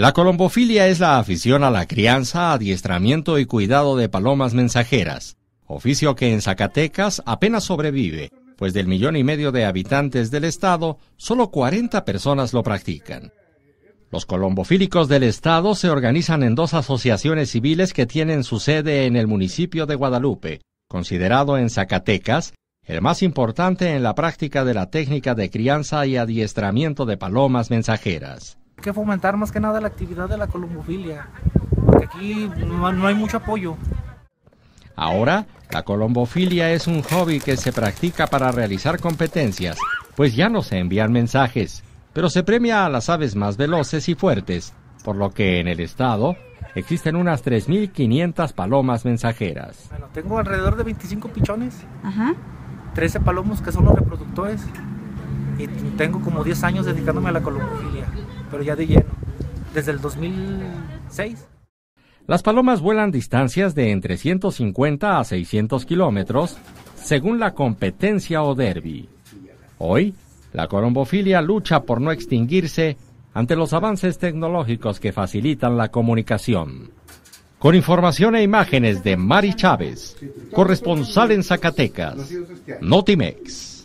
La colombofilia es la afición a la crianza, adiestramiento y cuidado de palomas mensajeras, oficio que en Zacatecas apenas sobrevive, pues del millón y medio de habitantes del estado, solo 40 personas lo practican. Los colombofílicos del estado se organizan en dos asociaciones civiles que tienen su sede en el municipio de Guadalupe, considerado en Zacatecas el más importante en la práctica de la técnica de crianza y adiestramiento de palomas mensajeras que fomentar más que nada la actividad de la colombofilia, porque aquí no, hay mucho apoyo. Ahora, la colombofilia es un hobby que se practica para realizar competencias, pues ya no se envían mensajes, pero se premia a las aves más veloces y fuertes, por lo que en el estado existen unas 3.500 palomas mensajeras. tengo alrededor de 25 pichones, 13 palomos que son los reproductores, y tengo como 10 años dedicándome a la colombofilia, pero ya de lleno, desde el 2006. Las palomas vuelan distancias de entre 150 a 600 kilómetros, según la competencia o derby. Hoy, la colombofilia lucha por no extinguirse ante los avances tecnológicos que facilitan la comunicación. Con información e imágenes de Mari Chávez, corresponsal en Zacatecas, Notimex.